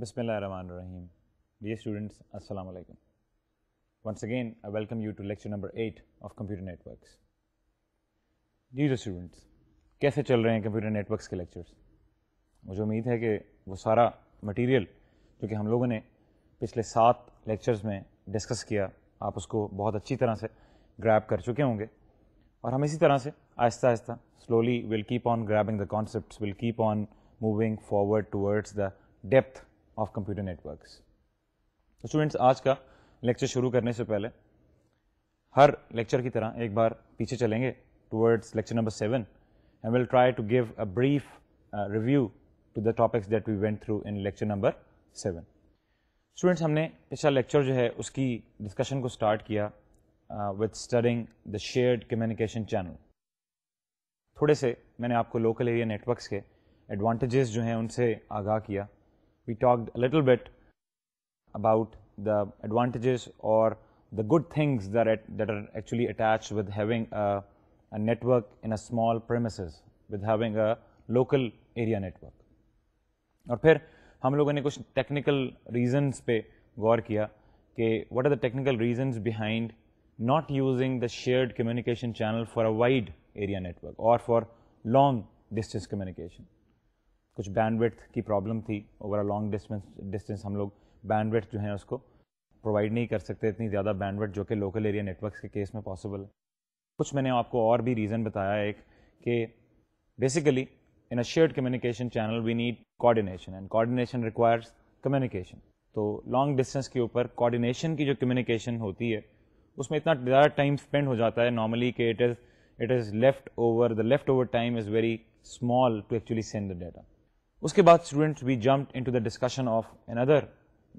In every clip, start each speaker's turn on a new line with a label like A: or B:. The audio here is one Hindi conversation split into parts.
A: Bismillahirrahmanirrahim. Dear students, Assalamu alaikum. Again I welcome you to lecture number eight of of Computer जी Dear स्टूडेंट्स कैसे चल रहे हैं कंप्यूटर नेटवर्क्स के लेक्चर्स मुझे उम्मीद है कि वो सारा मटीरियल जो कि हम लोगों ने पिछले सात लेक्चर्स में डिस्कस किया आप उसको बहुत अच्छी तरह से ग्रैप कर चुके होंगे और हम इसी तरह से आहिस्ता आहिस्ता slowly will keep on grabbing the concept will keep on moving forward towards the depth of computer networks तो स्टूडेंट्स आज का लेक्चर शुरू करने से पहले हर लेक्चर की तरह एक बार पीछे चलेंगे towards lecture number seven and will try to give a brief review to the topics that we went through in lecture number seven students हमने पिछला लेक्चर जो है उसकी डिस्कशन को स्टार्ट किया with studying the shared communication channel थोड़े से मैंने आपको लोकल एरिया नेटवर्क्स के एडवांटेजेस जो हैं उनसे आगाह किया we talked a little bit about the advantages or the good things that that are actually attached with having a, network in a small premises, with having a local area network. Or, then we have looked some technical reasons for what are the technical reasons behind not using the shared communication channel for a wide area network or for long distance communication. कुछ बैंडविड्थ की प्रॉब्लम थी over a long distance distance हम लोग बैंडविड्थ जो है उसको प्रोवाइड नहीं कर सकते इतनी ज़्यादा बैंडविड्थ जो कि लोकल एरिया नेटवर्क्स के केस में पॉसिबल है कुछ मैंने आपको और भी रीज़न बताया एक कि basically in a shared communication channel we need coordination and coordination requires communication तो लॉन्ग डिस्टेंस के ऊपर कोऑर्डिनेशन की जो कम्युनिकेशन होती है उसमें इतना ज़्यादा टाइम स्पेंड हो जाता है नॉर्मली कि it is it is left over the left over time is very small to actually send the data उसके बाद students we jump into the discussion of another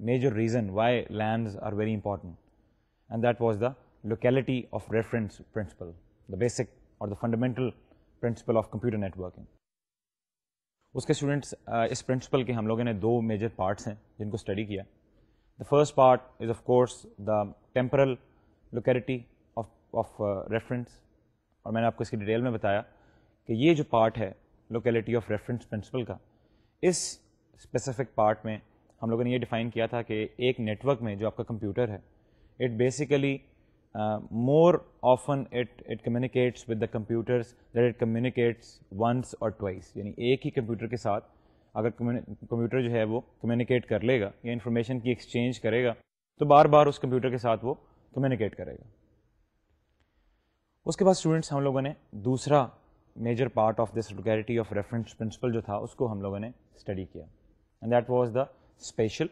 A: major reason why lands are very important and that was the locality of reference principle the basic or the fundamental principle of computer networking उसके स्टूडेंट्स इस प्रिंसिपल के हम लोगों ने दो मेजर पार्ट्स हैं जिनको स्टडी किया the first part is of course the temporal locality of of reference और मैंने आपको इसकी डिटेल में बताया कि ये जो पार्ट है लोकेलिटी ऑफ रेफरेंस प्रिंसिपल का इस स्पेसिफिक पार्ट में हम लोगों ने ये डिफ़ाइन किया था कि एक नेटवर्क में जो आपका कंप्यूटर है it basically more often it it communicates with the computers that it communicates once और ट्वाइस यानी एक ही कंप्यूटर के साथ अगर कंप्यूटर जो है वो कम्युनिकेट कर लेगा या इंफॉर्मेशन की एक्सचेंज करेगा तो बार बार उस कंप्यूटर के साथ वो कम्युनिकेट करेगा उसके बाद स्टूडेंट्स हम लोगों ने दूसरा major part of this regularity of reference principle जो था उसको हम लोगों ने स्टडी किया and that was the spatial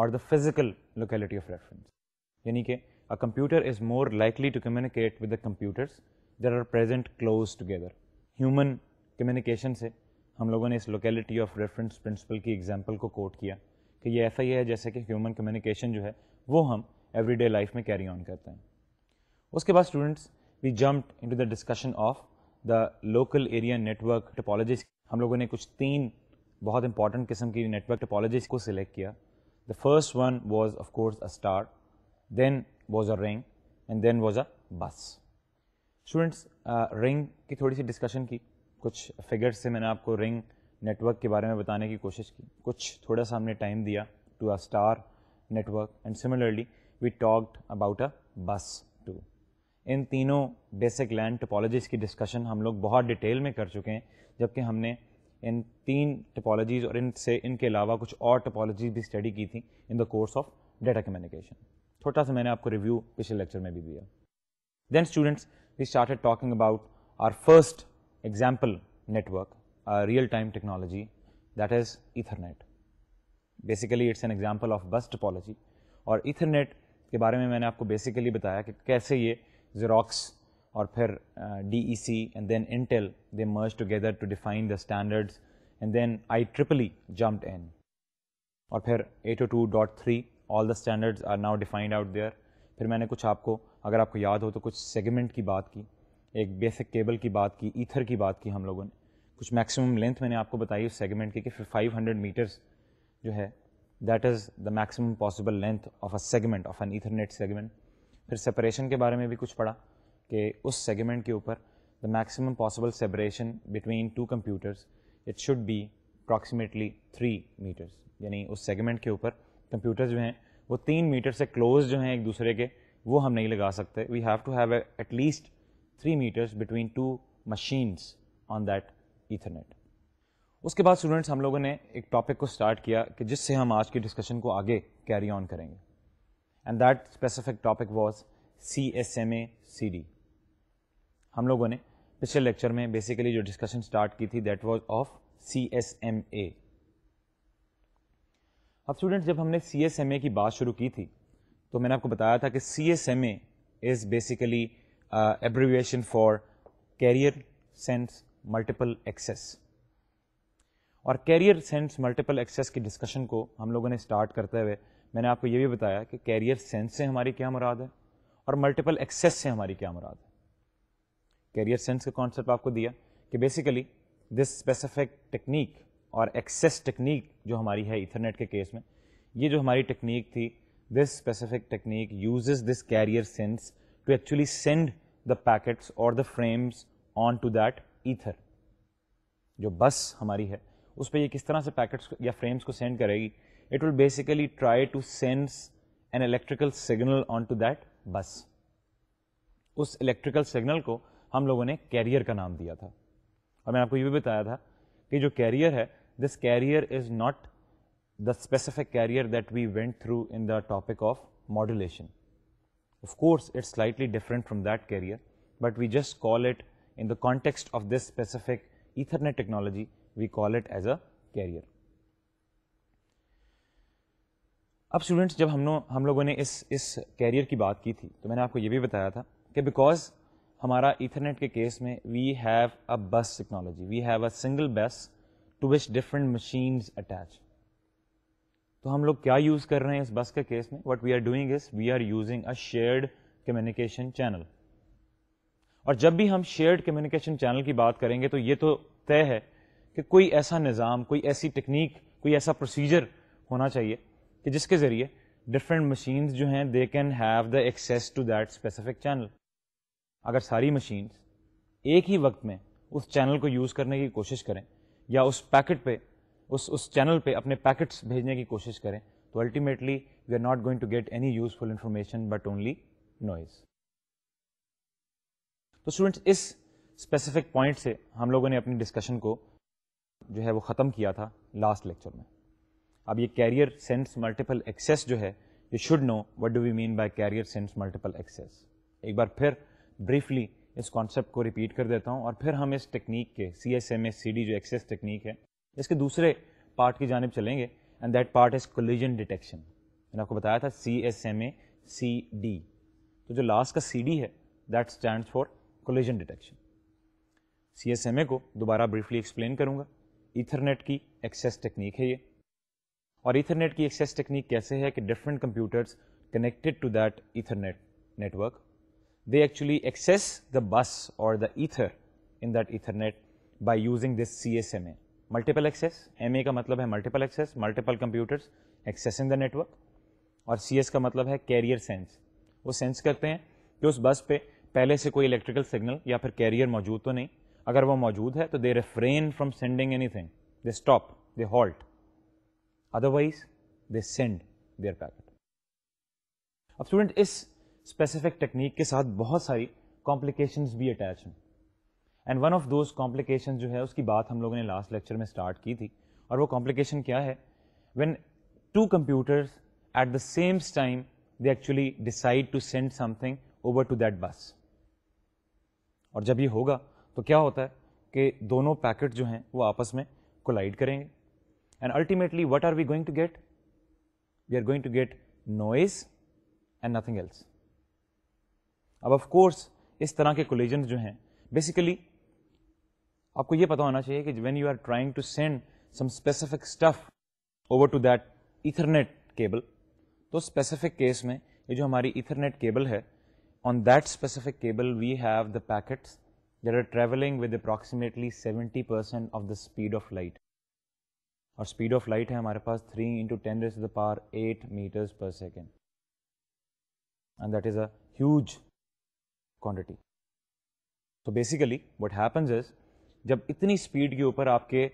A: और the physical locality of reference यानी कि a computer is more likely to communicate with the computers there are present close together human communication से हम लोगों ने इस लोकेलिटी ऑफ रेफरेंस प्रिंसिपल की एग्जाम्पल को कोट किया कि ये ऐसा ही है जैसे कि ह्यूमन कम्युनिकेशन जो है वो हम एवरीडे लाइफ में कैरी ऑन करते हैं उसके बाद students we jump into the discussion of the local area network topologies हम लोगों ने कुछ तीन बहुत इंपॉर्टेंट किस्म की नेटवर्क टोपोलॉजीज को सिलेक्ट किया the first one was of course a star then was a ring and then was a bus students ring की थोड़ी सी डिस्कशन की कुछ फिगर्स से मैंने आपको रिंग नेटवर्क के बारे में बताने की कोशिश की कुछ थोड़ा सा हमने टाइम दिया to a star network and similarly we talked about a bus to इन तीनों बेसिक लैंड टोपोलॉजीज़ की डिस्कशन हम लोग बहुत डिटेल में कर चुके हैं जबकि हमने इन तीन टोपोलॉजीज और इनसे इनके अलावा कुछ और टोपोलॉजीज भी स्टडी की थी in the course of data communication छोटा सा मैंने आपको रिव्यू पिछले लेक्चर में भी दिया then students we started talking about our first example network uh, real time technology that is ethernet basically it's an example of bus topology और ethernet के बारे में मैंने आपको basically बताया कि कैसे ये xerox और फिर D and then Intel they merge together to define the standards and then I triple E jumped in और फिर eight O two dot three all the standards are now defined out there फिर मैंने कुछ आपको अगर आपको याद हो तो कुछ सेगमेंट की बात की एक बेसिक केबल की बात की ईथर की बात की हम लोगों ने कुछ मैक्सिमम लेंथ मैंने आपको बताई उस सेगमेंट की कि फिर 500 मीटर्स जो है that is the maximum possible length of a segment of an ethernet segment फिर सेपरेशन के बारे में भी कुछ पढ़ा कि उस सेगमेंट के ऊपर the maximum possible separation between two computers it should be approximately three metres यानी उस सेगमेंट के ऊपर कंप्यूटर जो हैं वो तीन मीटर से क्लोज जो हैं एक दूसरे के वो हम नहीं लगा सकते we have to have at least three metres between two machines on that ethernet उसके बाद स्टूडेंट्स हम लोगों ने एक टॉपिक को स्टार्ट किया कि जिससे हम आज की डिस्कशन को आगे कैरी ऑन करेंगे and that specific topic was C S M A C D हम लोगों ने पिछले लेक्चर में बेसिकली जो डिस्कशन स्टार्ट की थी that was of C S M A अब स्टूडेंट जब हमने सी एस एम ए की बात शुरू की थी तो मैंने आपको बताया था कि C S M A is basically abbreviation for carrier sense multiple access और कैरियर सेंस मल्टीपल एक्सेस की डिस्कशन को हम लोगों ने स्टार्ट करते हुए मैंने आपको ये भी बताया कि कैरियर सेंस से हमारी क्या मुराद है और मल्टीपल एक्सेस से हमारी क्या मुराद है कैरियर सेंस का कॉन्सेप्ट आपको दिया कि बेसिकली दिस स्पेसिफिक टेक्निक और एक्सेस टेक्निक जो हमारी है इथरनेट के केस में ये जो हमारी टेक्निक थी this specific technique uses this carrier sense to actually send the packets और the frames on to that ether जो बस हमारी है उस पर यह किस तरह से पैकेट्स या फ्रेम्स को सेंड करेगी it will basically try to sense an electrical signal on to that bus उस इलेक्ट्रिकल सिग्नल को हम लोगों ने कैरियर का नाम दिया था और मैंने आपको ये भी बताया था कि जो कैरियर है this carrier is not the specific carrier that we went through in the topic of modulation of course it's slightly different from that carrier but we just call it in the context of this specific ethernet technology we call it as a carrier अब स्टूडेंट्स जब हम हम लोगों ने इस इस कैरियर की बात की थी तो मैंने आपको यह भी बताया था कि बिकॉज हमारा इथरनेट के केस में we have a bus technology we have a single bus to which different machines attach तो हम लोग क्या यूज़ कर रहे हैं इस बस के केस में what we are doing is we are using a shared communication channel और जब भी हम शेयर्ड कम्युनिकेशन चैनल की बात करेंगे तो ये तो तय है कि कोई ऐसा निज़ाम कोई ऐसी टेक्निक कोई ऐसा प्रोसीजर होना चाहिए कि जिसके ज़रिए डिफरेंट मशीन्स जो हैं they can have the access to that specific channel अगर सारी मशीन्स एक ही वक्त में उस चैनल को यूज़ करने की कोशिश करें या उस पैकेट पे उस उस चैनल पे अपने पैकेट्स भेजने की कोशिश करें तो ultimately we are not going to get any useful information but only noise तो स्टूडेंट्स इस स्पेसिफिक पॉइंट से हम लोगों ने अपनी डिस्कशन को जो है वो ख़त्म किया था लास्ट लेक्चर में अब ये कैरियर सेंस मल्टीपल एक्सेस जो है you should know what do we mean by carrier sense multiple access एक बार फिर ब्रीफली इस कॉन्सेप्ट को रिपीट कर देता हूँ और फिर हम इस टेक्निक के C S M S C D जो एक्सेस टेक्निक है इसके दूसरे पार्ट की जानब चलेंगे and that part is collision detection मैंने आपको बताया था C S M A C D तो जो लास्ट का सी डी है that stand for collision detection C S M A को दोबारा ब्रीफली एक्सप्लेन करूँगा ईथरनेट की एक्सेस टेक्निक है ये और ईथरनेट की एक्सेस टेक्निक कैसे है कि different computers connected to that ethernet network they actually access the bus or the ether in that ethernet by using this CSMA. Multiple access, MA ka matlab hai multiple access, multiple computers accessing the network और CS ka matlab hai carrier sense. Woh sense करते हैं ki us bus pe pehle se koi electrical signal ya phir carrier maujood to nahi. Agar woh maujood hai, तो they refrain from sending anything. They stop, they halt. Otherwise, they send their packet. اب स्टूडेंट اس स्पेसिफिक टेक्निक के साथ बहुत सारी कॉम्प्लिकेशंस भी अटैच हैं and one of those complication जो है उसकी बात हम लोगों ने लास्ट लेक्चर में स्टार्ट की थी और वो कॉम्प्लिकेशन क्या है when two computers at the same time they actually decide to send something over to that bus और जब ये होगा तो क्या होता है कि दोनों पैकेट जो हैं वो आपस में कोलाइड करेंगे and ultimately what are we going to get we are going to get noise and nothing else अब ऑफ कोर्स इस तरह के कोलिजन जो हैं बेसिकली आपको ये पता होना चाहिए कि when you are trying to send some specific stuff over to that ethernet cable तो स्पेसिफिक केस में ये जो हमारी इथरनेट केबल है on that specific cable we have the packets that are traveling with approximately 70% of the speed of light और speed of light है हमारे पास 3 into 10 raised to the power 8 meters per second and that is a huge quantity तो बेसिकली व्हाट हैपन्स इज जब इतनी स्पीड के ऊपर आपके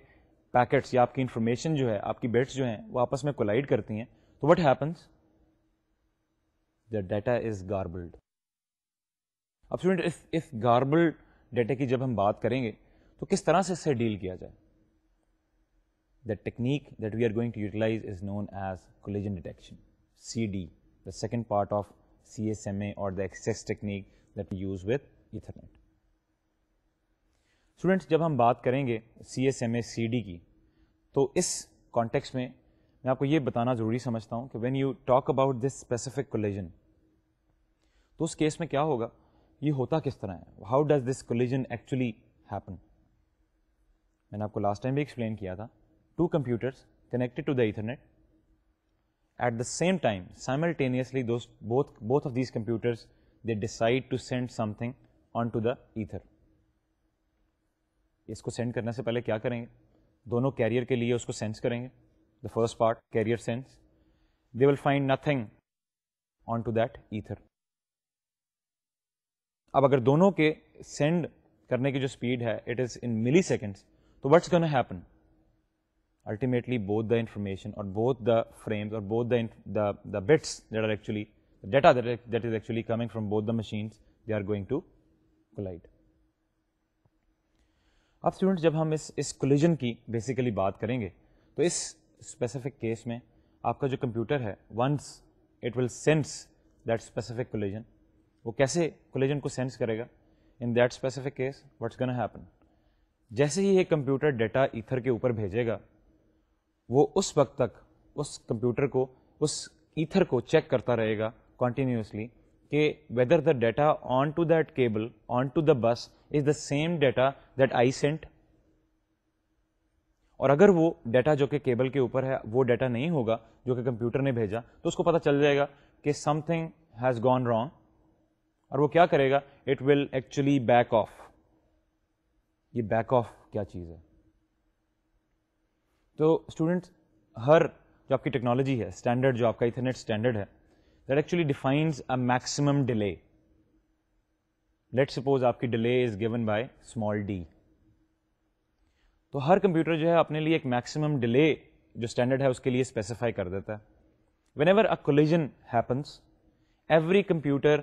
A: पैकेट्स या आपकी इंफॉर्मेशन जो है आपकी बिट्स जो हैं वो आपस में कोलाइड करती हैं तो what happens the data is garbled अब स्टूडेंट इस इस गार्बल्ड डाटा की जब हम बात करेंगे तो किस तरह से इससे डील किया जाए the technique that we are going to utilize is known as collision detection C D the second part of C S M A और the access technique that we use with Ethernet. Students जब हम बात करेंगे C S M A C D की तो इस कॉन्टेक्स्ट में मैं आपको ये बताना ज़रूरी समझता हूँ कि when you talk about this specific collision तो उस केस में क्या होगा ये होता किस तरह है how does this collision actually happen मैंने आपको लास्ट टाइम भी एक्सप्लेन किया था two computers connected to the ethernet at the same time simultaneously दोस्त both both of these computers they decide to send something onto the ether इसको सेंड करने से पहले क्या करेंगे दोनों कैरियर के लिए उसको सेंस करेंगे the first part carrier sense they will find nothing on to that ether अब अगर दोनों के सेंड करने की जो स्पीड है it is in milliseconds तो what's gonna happen ultimately both the information or both the frames or both the the, the bits that are actually the data that, that is actually coming from both the machines they are going to collide अब स्टूडेंट जब हम इस इस कोलिजन की बेसिकली बात करेंगे तो इस स्पेसिफिक केस में आपका जो कंप्यूटर है once it will sense that specific collision वो कैसे कोलिजन को सेंस करेगा in that specific case what's gonna happen जैसे ही ये कंप्यूटर डेटा ईथर के ऊपर भेजेगा वो उस वक्त तक उस कंप्यूटर को उस ईथर को चेक करता रहेगा continuously okay, whether the data onto that cable onto the bus is the same data that I sent और अगर वो डाटा जो कि केबल के ऊपर है वो डाटा नहीं होगा जो कि कंप्यूटर ने भेजा तो उसको पता चल जाएगा कि समथिंग हैज़ गॉन रॉन्ग और वो क्या करेगा it will actually back off ये बैक ऑफ क्या चीज़ है तो स्टूडेंट्स हर जो आपकी टेक्नोलॉजी है स्टैंडर्ड जो आपका इथरनेट स्टैंडर्ड है that actually defines a maximum delay. Let's suppose आपकी delay is given by small d. तो हर कंप्यूटर जो है अपने लिए एक maximum delay जो standard है उसके लिए specify कर देता है. Whenever a collision happens, every computer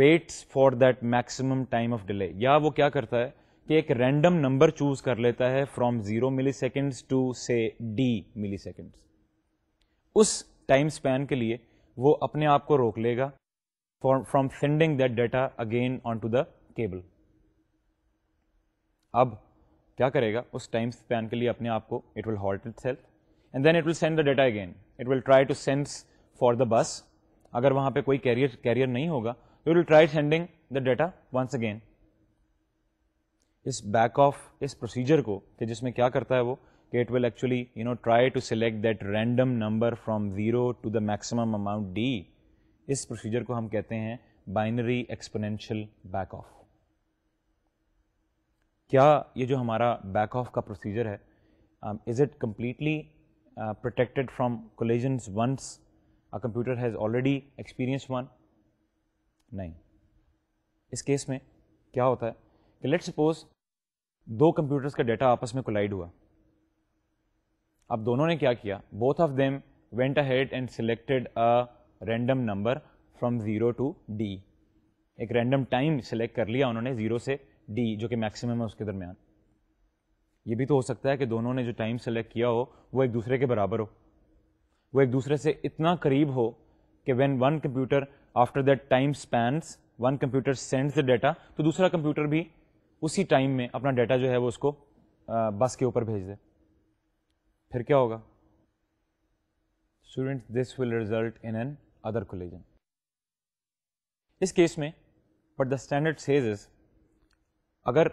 A: waits for that maximum time of delay. या वो क्या करता है कि एक रैंडम नंबर चूज कर लेता है from zero milliseconds to से डी मिली सेकेंड्स उस टाइम स्पैन के लिए वो अपने आप को रोक लेगा from sending that data again on to the cable अब क्या करेगा उस टाइम स्पैन के लिए अपने आप को it will halt itself and then it will send the data again it will try to sense for the bus अगर वहाँ पे कोई कैरियर कैरियर नहीं होगा तो it will try sending the data once again इस बैक ऑफ इस प्रोसीजर को कि जिसमें क्या करता है वो it will actually you know try to select that random number from 0 to the maximum amount d इस प्रोसीजर को हम कहते हैं बाइनरी एक्सपोनेंशियल बैक ऑफ क्या ये जो हमारा बैक ऑफ का प्रोसीजर है is it completely protected from collisions once a computer has already experience one नहीं इस केस में क्या होता है कि लेट सपोज दो कंप्यूटर्स का डाटा आपस में कोलाइड हुआ अब दोनों ने क्या किया both of them went ahead and selected a random number from zero to D एक रैंडम टाइम सिलेक्ट कर लिया उन्होंने ज़ीरो से डी जो कि मैक्सिमम है उसके दरमियान ये भी तो हो सकता है कि दोनों ने जो टाइम सेलेक्ट किया हो वो एक दूसरे के बराबर हो वो एक दूसरे से इतना करीब हो कि when one computer after that time spans one computer sends the data तो दूसरा कंप्यूटर भी उसी टाइम में अपना डाटा जो है वो उसको बस के ऊपर भेज दे फिर क्या होगा student this will result in another collision इस केस में बट द स्टैंडर्ड सेज अगर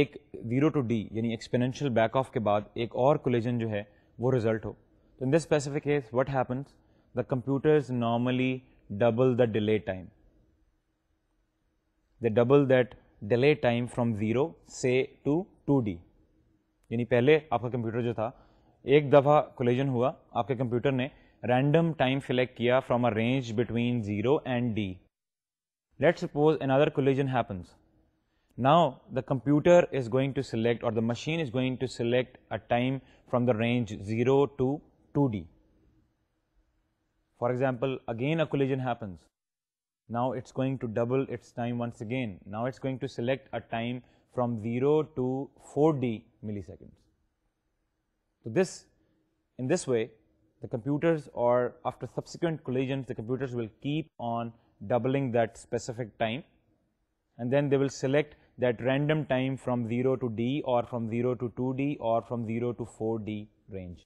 A: एक जीरो टू डी यानी एक्सपेनेंशियल बैक ऑफ के बाद एक और कोलिजन जो है वो रिजल्ट हो तो in this specific case what happens the computers normally double the delay time the double that delay time from zero से टू टू डी यानी पहले आपका कंप्यूटर जो था एक दफ़ा कोलिजन हुआ आपके कंप्यूटर ने रैंडम टाइम सिलेक्ट किया from a range between zero and D let suppose another collision happens now the computer is going to select or the machine is going to select a time from the range 0 to 2d for example again a collision happens now it's going to double its time once again now it's going to select a time from 0 to 4d milliseconds So, this in this way the computers or after subsequent collisions the computers will keep on doubling that specific time and then they will select that random time from 0 to d or from 0 to 2d or from 0 to 4d range.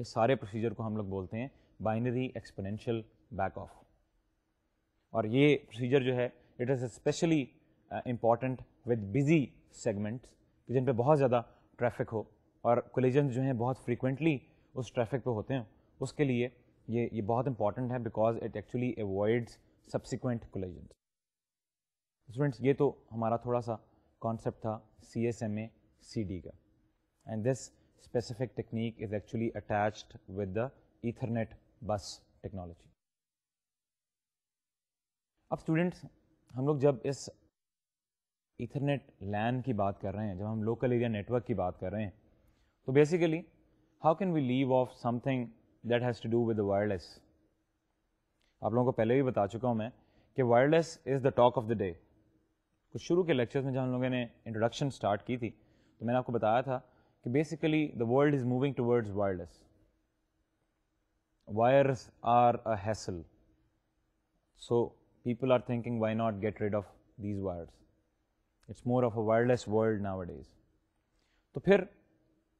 A: इस सारे प्रोसीजर को हम लोग बोलते हैं बाइनरी एक्सपोनेंशियल बैक ऑफ और ये प्रोसीजर जो है it is specially important with busy segments जिन पे बहुत ज़्यादा ट्रैफिक हो और कोलिजन जो हैं बहुत फ्रीक्वेंटली उस ट्रैफिक पे होते हैं उसके लिए ये ये बहुत इंपॉर्टेंट है because it actually avoids subsequent collision students ये तो हमारा थोड़ा सा कॉन्सेप्ट था C S M A C D का and this specific technique is actually attached with the ethernet bus technology अब स्टूडेंट्स हम लोग जब इस इथरनेट लैन की बात कर रहे हैं जब हम लोकल एरिया नेटवर्क की बात कर रहे हैं So basically, how can we leave off something that has to do with the wireless? आप लोगों को पहले भी बता चुका हूँ मैं कि wireless is the talk of the day कुछ शुरू के लेक्चर्स में जब हम लोगों ने इंट्रोडक्शन स्टार्ट की थी तो मैंने आपको बताया था कि basically the world is moving towards wireless wires are a hassle. So people are thinking why not get rid of these wires. It's more of a wireless world nowadays. तो फिर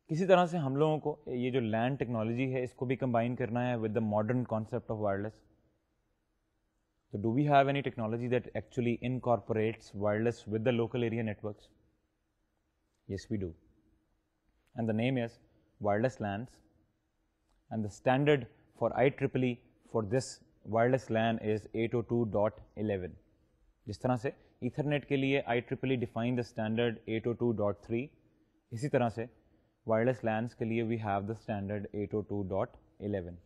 A: किसी तरह से हम लोगों को ये जो लैंड टेक्नोलॉजी है इसको भी कंबाइन करना है with the modern concept of wireless तो do we have any technology that actually incorporates wireless with the local area networks yes we do and the name is wireless LANs and the standard for IEEE e for this wireless LAN is 802.11 जिस तरह से इथरनेट के लिए IEEE e define the standard 802.3 इसी तरह से वायरलेस लैंड के लिए वी हैव द स्टैंडर्ड 802.11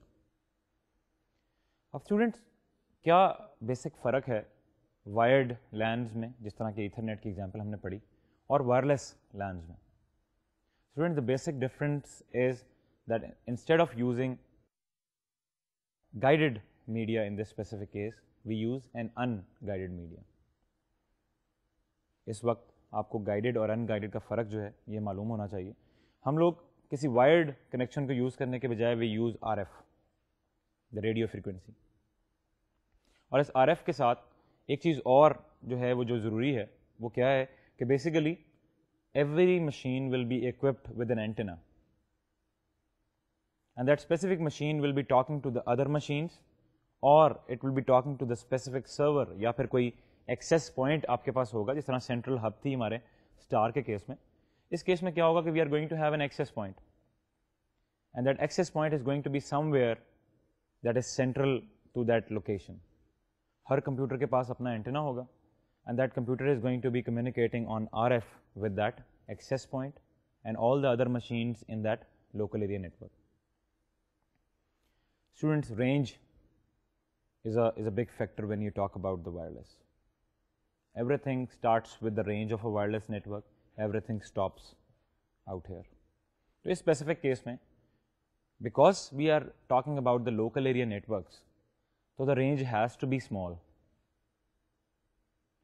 A: अब स्टूडेंट्स क्या बेसिक फ़र्क है वायर्ड लैंड में जिस तरह की इथरनेट की एग्जाम्पल हमने पढ़ी और वायरलेस लैंड में student the basic difference is that instead of using guided media in this specific case we use an unguided media इस वक्त आपको गाइडेड और unguided का फ़र्क जो है ये मालूम होना चाहिए हम लोग किसी वायर्ड कनेक्शन को यूज़ करने के बजाय we use R F the radio frequency और इस आर एफ के साथ एक चीज़ और जो है वो जो ज़रूरी है वो क्या है कि basically every machine will be equipped with an antenna and that specific machine will be talking to the other machines or it will be talking to the specific server या फिर कोई access point आपके पास होगा जिस तरह central hub थी हमारे star के केस में This केस में क्या होगा कि we are going to have an access point, point and that access point is going to be somewhere that is central to that location हर कंप्यूटर के पास अपना एंटेना होगा and that computer is going to be communicating on R and all the other machines in that local area network. Students range is a, is a big factor when you talk about the wireless. Everything starts with the range of a wireless network. everything stops out here. So, इस specific case में because we are talking about the local area networks, so the range has to be small.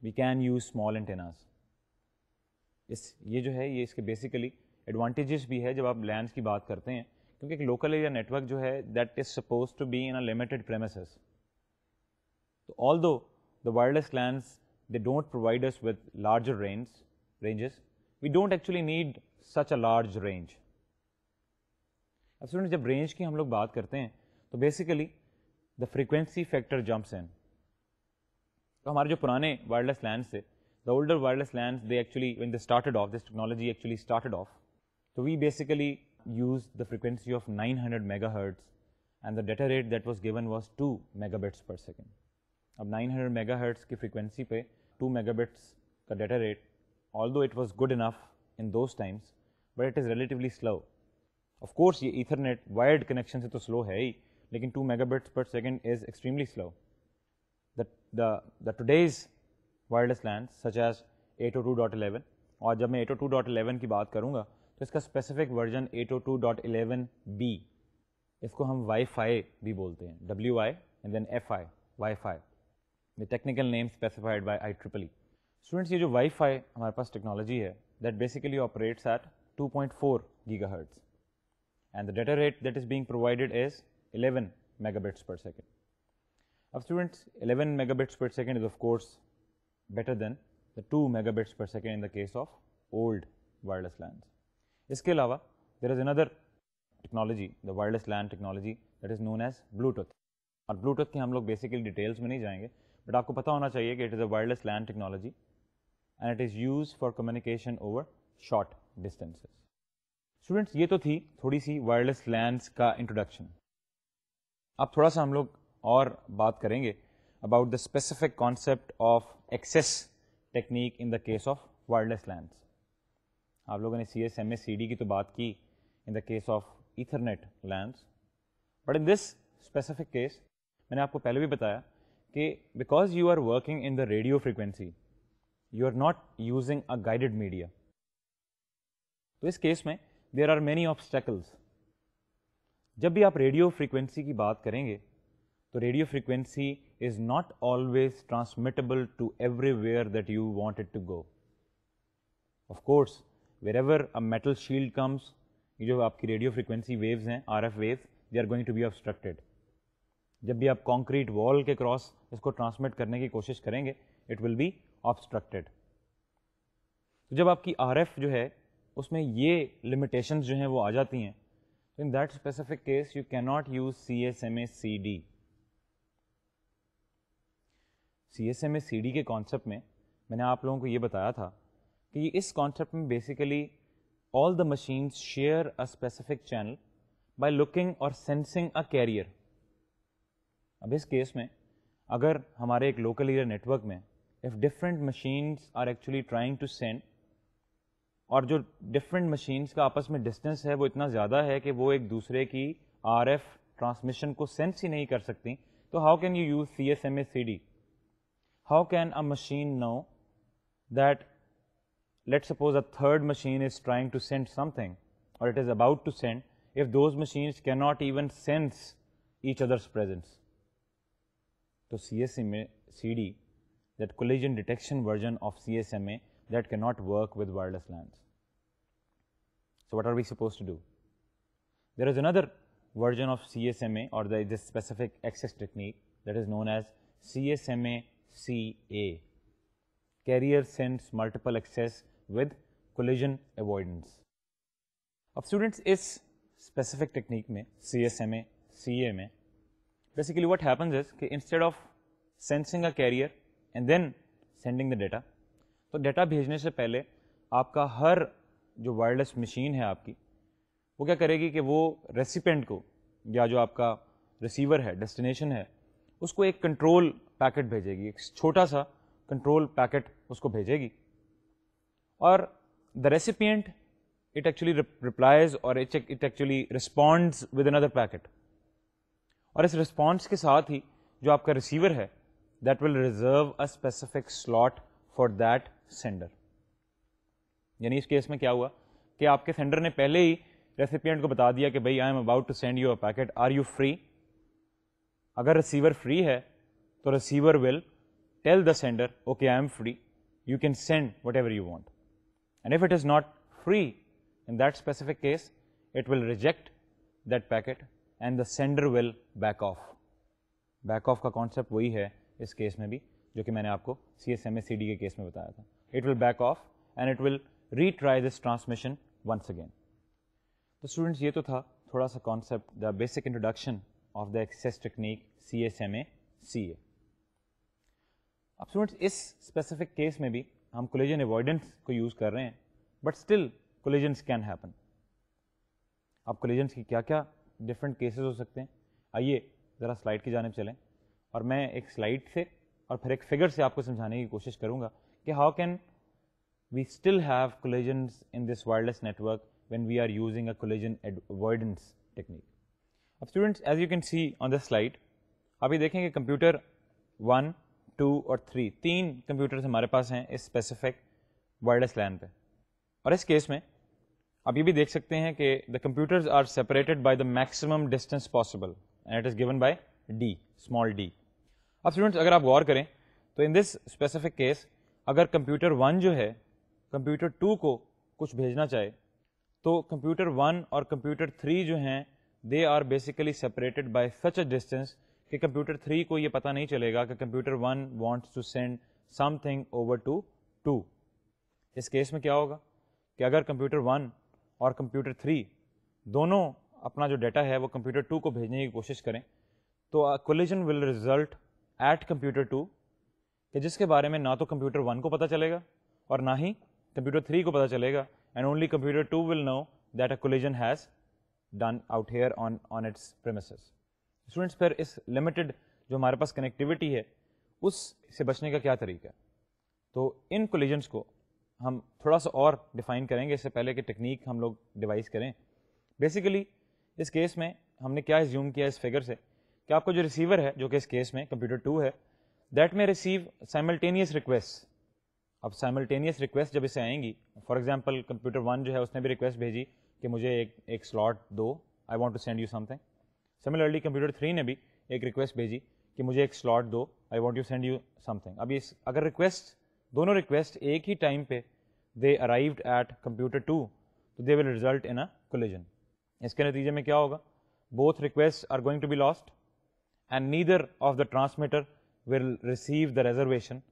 A: We can use small antennas. इस ये जो है ये इसके basically advantages भी है जब आप lands की बात करते हैं क्योंकि एक local area network जो है that is supposed to be in a limited premises. So, although the wireless LANs they don't provide us with larger range ranges we don't actually need such a large range. अब स्टूडेंट जब रेंज की हम लोग बात करते हैं तो basically the frequency factor jumps in तो the older wireless LANs, they actually, when they started off, this technology actually started off. So we basically used the frequency of 900 megahertz and the data rate that was given was 2 megabits per second. अब 900 megahertz की frequency पे 2 megabits का data rate although it was good enough in those times, but it is relatively slow. Of course, ये Ethernet wired connection से तो slow है ही, 2 megabits per second is extremely slow. The, the, the today's wireless LANs such as 802.11 और जब मैं 802.11 की बात करूँगा specific version वर्जन 802.11b इसको हम वाईफाई भी बोलते wi W I and then FI, I wifi the technical name specified students ये जो वाईफाई हमारे पास टेक्नोलॉजी है that basically operates at 2.4 point four gigahertz and the data rate that is being provided is 11 megabits per second अब students 11 megabits per second is of course better than the 2 megabits per second in the case of old wireless LANs. इसके अलावा there is another technology, the wireless LAN technology that is known as Bluetooth. और Bluetooth के हम लोग basically details में नहीं जाएंगे but आपको पता होना चाहिए कि it is a wireless LAN technology and it is used for communication over short distances. Students, ये तो थी थोड़ी सी wireless LANs का introduction. अब थोड़ा सा हम लोग और बात करेंगे about the specific concept of access technique in the case of wireless LANs. आप लोगों ने C S M S C D की तो बात की in the case of ethernet LANs but in this specific case मैंने आपको पहले भी बताया कि because you are working in the radio frequency you are not using a guided media. तो इस केस में देर आर मैनी ऑब्स्टेकल्स जब भी आप रेडियो फ्रीक्वेंसी की बात करेंगे तो radio frequency is not always transmittable to everywhere that you wanted to go of course wherever a metal shield comes ये जो आपकी रेडियो फ्रीक्वेंसी वेव्स हैं R F waves they are going to be obstructed जब भी आप कॉन्क्रीट वॉल के क्रॉस इसको ट्रांसमिट करने की कोशिश करेंगे इट विल बी ऑब्स्ट्रक्टेड तो जब आपकी आर जो है उसमें ये लिमिटेशंस जो हैं वो आ जाती हैं तो in that specific case you cannot use C S M A C D C S M A C D के कॉन्सेप्ट में मैंने आप लोगों को ये बताया था कि इस कॉन्सेप्ट में basically all the machines share a specific channel by looking और सेंसिंग अ कैरियर अब इस केस में अगर हमारे एक लोकल एरिया नेटवर्क में if different machines are actually trying to send और जो different machines का आपस में distance है वो इतना ज़्यादा है कि वो एक दूसरे की RF transmission को sense ही नहीं कर सकती तो how can you use CSMA CD? How can a machine know that let's suppose a third machine is trying to send something or it is about to send if those machines cannot even sense each other's presence? तो C S C D that collision detection version of CSMA that cannot work with wireless LANs. So, what are we supposed to do? There is another version of CSMA or the, this specific access technique that is known as CSMA CA, Carrier Sense Multiple Access with Collision Avoidance. Of students, इस specific technique, में C S M A C instead of sensing a carrier. And then sending the data तो डेटा भेजने से पहले आपका हर जो वायरलेस मशीन है आपकी वो क्या करेगी कि वो रेसिपेंट को या जो आपका रिसीवर है डेस्टिनेशन है उसको एक कंट्रोल पैकेट भेजेगी एक छोटा सा कंट्रोल पैकेट उसको भेजेगी और the recipient it actually replies or it, it actually responds with another packet और इस response के साथ ही जो आपका receiver है that will reserve a specific slot for that sender. यानी इस केस में क्या हुआ कि आपके सेंडर ने पहले ही रेसिपियंट को बता दिया कि भाई I am about to send you a packet are you free अगर रिसीवर फ्री है तो receiver will tell the sender okay I am free you can send whatever you want and if it is not free in that specific case it will reject that packet and the sender will back off. Back off का concept वही है इस केस में भी जो कि मैंने आपको C S M S C D के केस में बताया था it will back off and it will retry this transmission once again तो स्टूडेंट्स ये तो था थोड़ा सा concept the basic introduction of the access technique C S M A C A अब स्टूडेंट्स इस स्पेसिफिक केस में भी हम कोलिजन अवॉइडेंस को यूज़ कर रहे हैं but still collisions can happen अब कोलिजन्स की क्या क्या डिफरेंट केसेज हो सकते हैं आइए ज़रा स्लाइड की जानब चलें और मैं एक स्लाइड से और फिर एक फिगर से आपको समझाने की कोशिश करूँगा कि how can we still have collisions in this wireless network when we are using a collision avoidance technique. Now students, as you can see on the slide, आप ये देखेंगे कंप्यूटर वन टू और थ्री तीन कंप्यूटर्स हमारे पास हैं इस स्पेसिफिक वायरलेस लैन पे और इस केस में आप ये भी देख सकते हैं कि the computers are separated by the maximum distance possible and it is given by d small d अब स्टूडेंट्स अगर आप गौर करें तो इन दिस स्पेसिफिक केस अगर कंप्यूटर वन जो है कंप्यूटर टू को कुछ भेजना चाहे तो कंप्यूटर वन और कंप्यूटर थ्री जो हैं they are basically separated by such a distance कि कंप्यूटर थ्री को ये पता नहीं चलेगा कि computer one wants to send something over to two इस केस में क्या होगा कि अगर कंप्यूटर वन और कंप्यूटर थ्री दोनों अपना जो डाटा है वो कंप्यूटर टू को भेजने की कोशिश करें तो collision will result at computer two कि जिसके बारे में ना तो कंप्यूटर वन को पता चलेगा और ना ही कंप्यूटर थ्री को पता चलेगा and only computer two will know that a collision has done out here on on its premises students फिर इस लिमिटेड जो हमारे पास कनेक्टिविटी है उससे बचने का क्या तरीका है तो इन कोलिजन्स को हम थोड़ा सा और डिफाइन करेंगे इससे पहले कि टेक्निक हम लोग डिवाइस करें बेसिकली इस केस में हमने क्या एज्यूम किया इस फिगर से कि आपको जो रिसीवर है जो कि इस केस में कंप्यूटर टू है दैट में रिसीव साइमल्टेनियस रिक्वेस्ट अब साइमल्टेनियस रिक्वेस्ट जब इसे आएंगी फॉर एग्जाम्पल कंप्यूटर वन जो है उसने भी रिक्वेस्ट भेजी कि मुझे एक एक स्लॉट दो I want to send you something similarly computer three ने भी एक रिक्वेस्ट भेजी कि मुझे एक स्लॉट दो I want you send you something अब इस अगर रिक्वेस्ट दोनों रिक्वेस्ट एक ही टाइम पे they arrived at computer two तो they will result in a collision इसके नतीजे में क्या होगा both request are going to be lost and neither of the transmitter will receive the reservation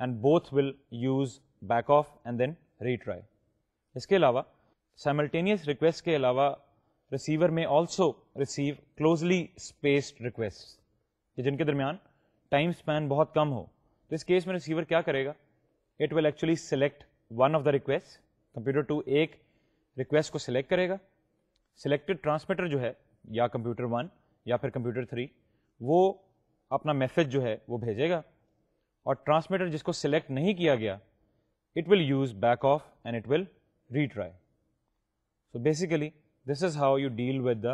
A: and both will use back off and then retry. इसके अलावा simultaneous request के अलावा receiver may also receive closely spaced requests कि जिनके दरमियान time span बहुत कम हो तो इस केस में receiver क्या करेगा it will actually select one of the requests computer 2 एक request को select करेगा selected transmitter जो है या computer 1 या फिर computer 3 वो अपना मैसेज जो है वो भेजेगा और ट्रांसमीटर जिसको सिलेक्ट नहीं किया गया it will use back off and it will retry. So basically, this is how you deal with the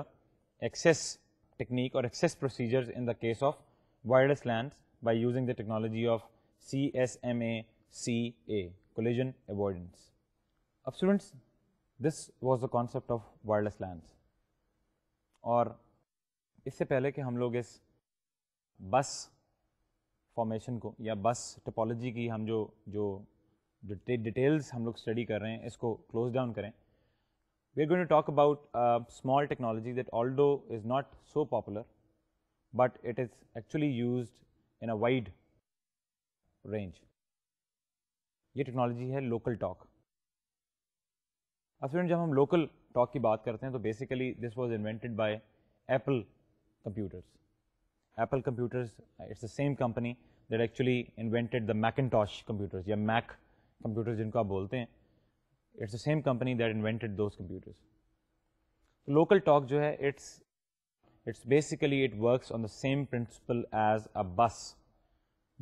A: access technique or access procedures in the case of wireless LANs by using the technology of CSMA CA, collision avoidance. Of students, this was the concept of wireless LANs. और इससे पहले कि हम लोग इस बस फॉर्मेशन को या बस टोपोलॉजी की हम जो जो डिटेल्स हम लोग स्टडी कर रहे हैं इसको क्लोज डाउन करें we are going to talk about small technology that although is not so popular but it is actually used in a wide range ये टेक्नोलॉजी है लोकल टॉक अब जब हम लोकल टॉक की बात करते हैं तो basically this was invented by Apple computers Apple computers, uh, it's the same company that actually invented the Macintosh computers the Mac computers which आप बोलते it's the same company that invented those computers. Local talk जो है it's it's basically it works on the same principle as a bus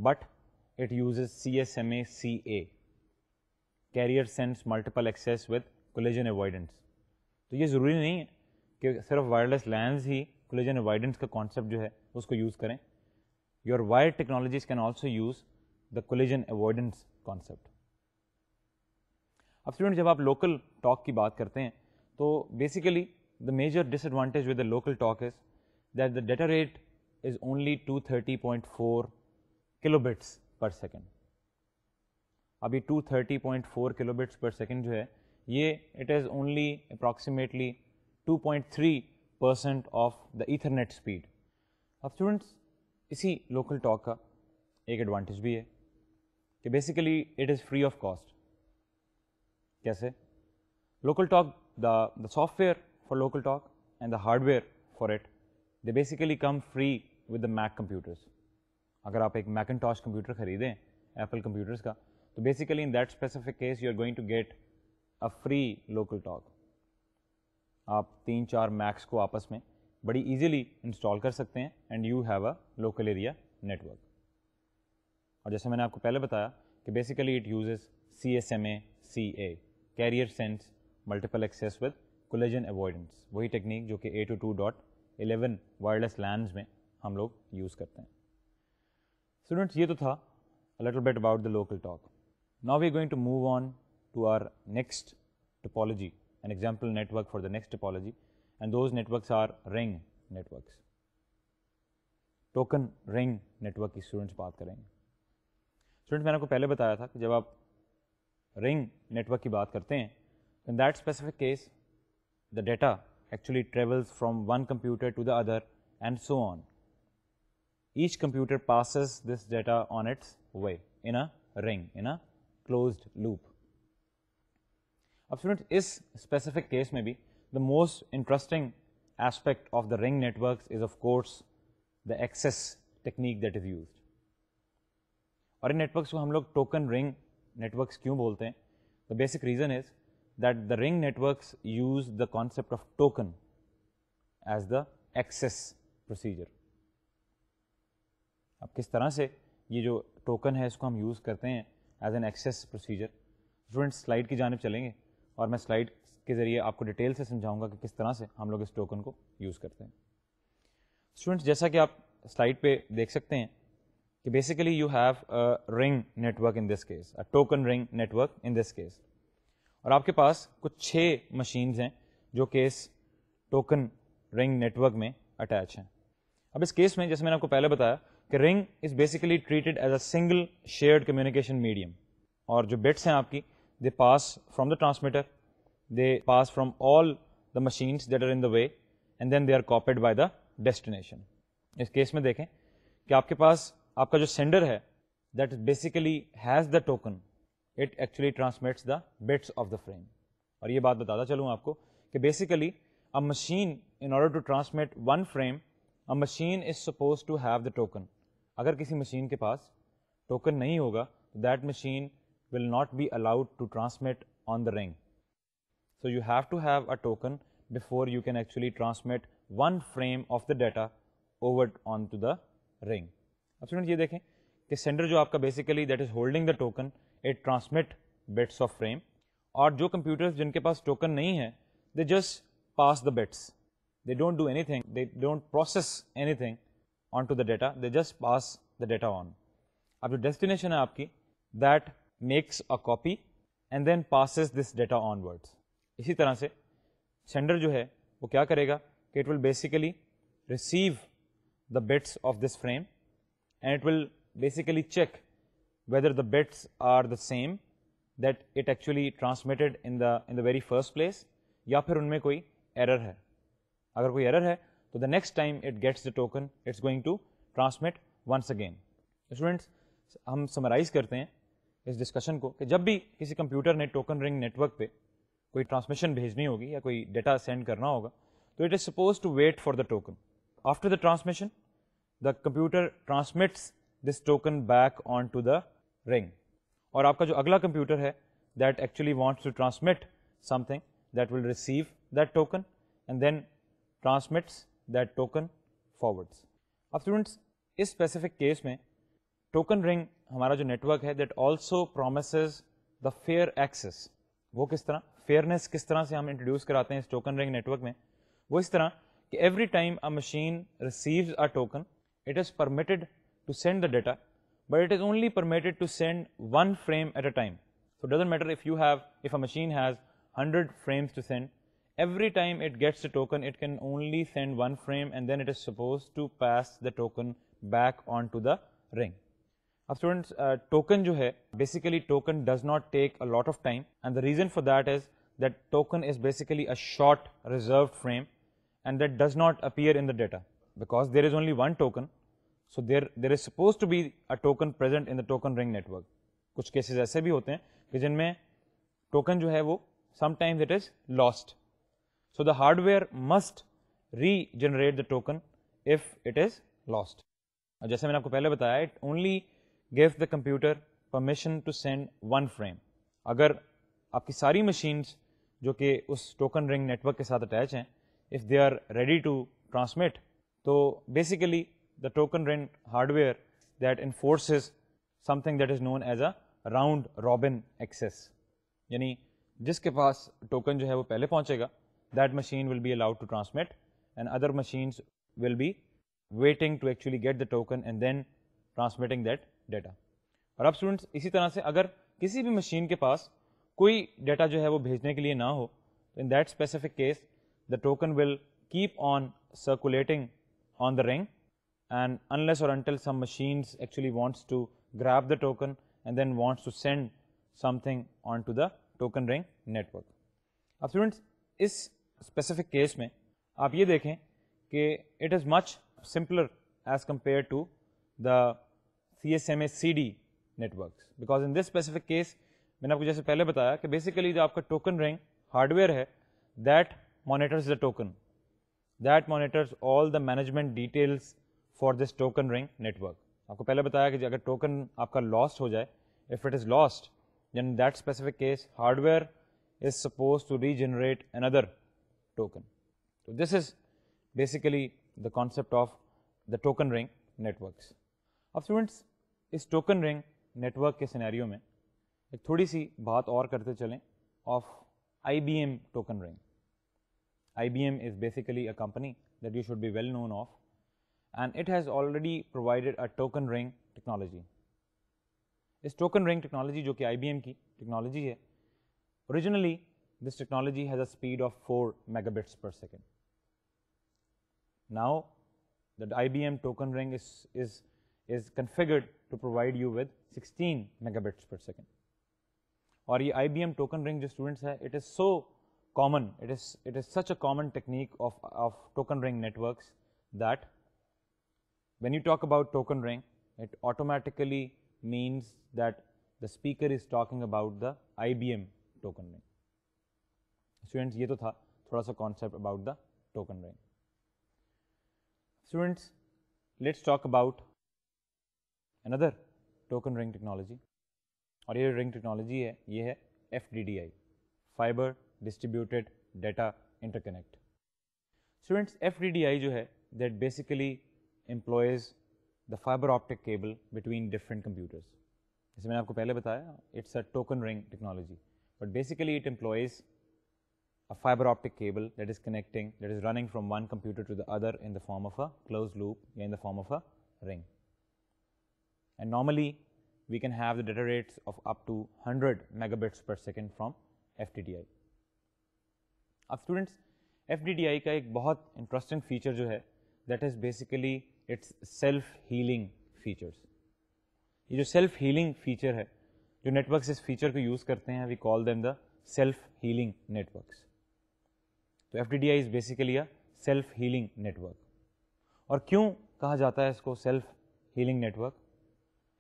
A: but it uses CSMA CA carrier sends multiple access with collision avoidance So, ये ज़रूरी नहीं है कि सिर्फ wireless LAN collision avoidance concept उसको यूज़ करें your wire technologies can also use the collision avoidance concept अब स्टूडेंट जब आप लोकल टॉक की बात करते हैं तो basically the major disadvantage with the local talk is that the data rate is only two thirty point four kilobits per second अभी two thirty point four kilobits per second जो है ये it is only approximately to point three percent of the ethernet speed अब स्टूडेंट्स इसी लोकल टॉक का एक एडवांटेज भी है कि basically it is free of cost कैसे local talk the the software for local talk and the hardware for it they basically come free with the mac computers agar aap ek macintosh computer khareede apple computers ka to basically in that specific case you are going to get a free local talk आप तीन चार मैक्स को आपस में बड़ी ईजिली इंस्टॉल कर सकते हैं and you have a local area network और जैसे मैंने आपको पहले बताया कि basically it uses C S M A C A carrier sense multiple access with collision avoidance वही टेक्निक जो कि a two two dot eleven wireless LAN में हम लोग यूज़ करते हैं स्टूडेंट्स ये तो था little bit about the local talk now we going to move on to our next topology an example network for the next topology and those networks are ring networks. Token ring network. की students बात करेंगे स्टूडेंट्स मैंने आपको पहले बताया था कि जब आप रिंग नेटवर्क की बात करते हैं in that specific case the data actually travels from one computer to the other and so on each computer passes this data on its way in a ring in a closed loop अब स्टूडेंट इस specific case, में भी the most interesting aspect of the ring networks is of course the access technique that is used. aur in networks ko hum log token ring networks kyun bolte hain The basic reason is that the ring networks use the concept of token as the access procedure. ab kis tarah se ye jo token hai इसको hum use karte hain as an access procedure students slide ki janib chalenge aur main slide के ज़रिए आपको डिटेल से समझाऊंगा कि किस तरह से हम लोग इस टोकन को यूज़ करते हैं स्टूडेंट्स जैसा कि आप स्लाइड पे देख सकते हैं कि basically you have ring network in this case a token ring network in this case और आपके पास कुछ छः मशीन्स हैं जो केस टोकन रिंग नेटवर्क में अटैच हैं अब इस केस में जैसे मैंने आपको पहले बताया कि ring is basically treated as a single shared communication medium और जो बिट्स हैं आपकी they pass from the transmitter they pass from all the machines that are in the way and then they are copied by the destination. इस केस में देखें कि आपके पास आपका जो सेंडर है that basically has the token it actually transmits the bits of the frame और ये बात बताता चलूँ आपको कि basically a machine in order to transmit one frame a machine is supposed to have the token अगर किसी machine के पास token नहीं होगा that machine will not be allowed to transmit on the ring. So, you have to have a token before you can actually transmit one frame of the data over onto the ring. अब see ये sender कि सेंडर जो आपका basically that is holding the token it transmit bits of frame और जो कंप्यूटर्स the token, टोकन नहीं है they just pass they don't do anything they don't process anything onto the data they just pass the data on अब destination है that makes a copy and then passes this data onwards इसी तरह से सेंडर जो है वो क्या करेगा कि it will basically receive the bits of this frame and it will basically check whether the bits are the same that it actually transmitted in the in the very first place या फिर उनमें कोई error है अगर कोई error है तो the next time it gets the token it's going to transmit once again students हम summarize करते हैं इस discussion को कि जब भी किसी computer ने token ring network पे कोई ट्रांसमिशन भेजनी होगी या कोई डेटा सेंड करना होगा तो it is suppose to wait for the token after the transmission the computer transmits this token back on to the ring और आपका जो अगला कंप्यूटर है that actually wants to transmit something that will receive that token and then transmits that token forwards अब स्टूडेंट्स इस स्पेसिफिक केस में टोकन रिंग हमारा जो नेटवर्क है that also promise the fair access वो किस तरह फेयरनेस किस तरह से हम इंट्रोड्यूस कराते हैं इस टोकन रिंग नेटवर्क में वो इस तरह कि every time a machine receives a token it is permitted to send the data but it is only permitted to send one frame at a time. So it doesn't matter if you have, if a machine has 100 frames to send, every time it gets the token, it can only send one frame and then it is supposed to pass the token back onto the ring. Now students, uh, token jo hai, basically token does not take a lot of time and the reason for that is that token is basically a short reserved frame and that does not appear in the data because there is only one token. So, there, there is supposed to be a token present in the token ring network. कुछ cases ऐसे भी होते हैं कि जिनमें token जो है वो sometimes it is lost. So, the hardware must regenerate the token if it is lost. जैसे मैंने आपको पहले बताया it only gives the computer permission to send one frame. अगर आपकी सारी machines जो कि उस टोकन रिंग नेटवर्क के साथ अटैच हैं if they are ready to transmit तो basically the token ring hardware that enforces something that is known as a round robin access यानी जिसके पास टोकन जो है वो पहले पहुंचेगा that machine will be allowed to transmit and other machines will be waiting to actually get the token and then transmitting that data और अब स्टूडेंट्स इसी तरह से अगर किसी भी मशीन के पास कोई डाटा जो है वो भेजने के लिए ना हो तो in that specific case the token will keep on circulating on the ring and unless or until some machines actually wants to grab the token and then wants to send something onto the token ring network. अब स्टूडेंट्स इस स्पेसिफिक केस में आप ये देखें कि it is much simpler as compare to the C S M S C D network because in this specific case मैंने आपको जैसे पहले बताया कि बेसिकली जो आपका टोकन रिंग हार्डवेयर है that monitors the token that monitors all the management details for this token ring network आपको पहले बताया कि अगर टोकन आपका लॉस्ट हो जाए if it is lost that specific case hardware is suppose to regenerate another token so this is basically the concept of the token ring network अब स्टूडेंट्स इस टोकन रिंग नेटवर्क के सिनेरियो में एक थोड़ी सी बात और करते चलें of I B M token ring I B M is basically a company that you should be well known of and it has already provided a token ring technology इस token ring technology जो कि IBM की technology है originally this technology has a speed of 4 megabits per second now the IBM token ring is is is configured to provide you with 16 megabits per second Or ये IBM token ring जो students है it is so common it is it is such a common technique of of token ring networks that when you talk about token ring it automatically means that the speaker is talking about the IBM token ring students ये तो था थोड़ा सा concept about the token ring students let's talk about another token ring technology और ये रिंग टेक्नोलॉजी है ये है F D D I fibre distributed data interconnect students F D D I जो है that basically employs the fiber optic cable between different computers जैसे मैंने आपको पहले बताया it's a token ring technology but basically it employs a fiber optic cable that is connecting, that is running from one computer to the other in the form of a closed loop, in the form of a ring. And normally we can have the data rates of up to 100 megabits per second from FTDI. Now, students, FTDI का एक बहुत interesting feature जो है that is basically its self-healing features. ये जो self-healing feature है जो networks इस feature को use करते हैं we call them the self-healing networks. So FTDI is basically a self-healing network. और क्यों कहा जाता है self-healing network?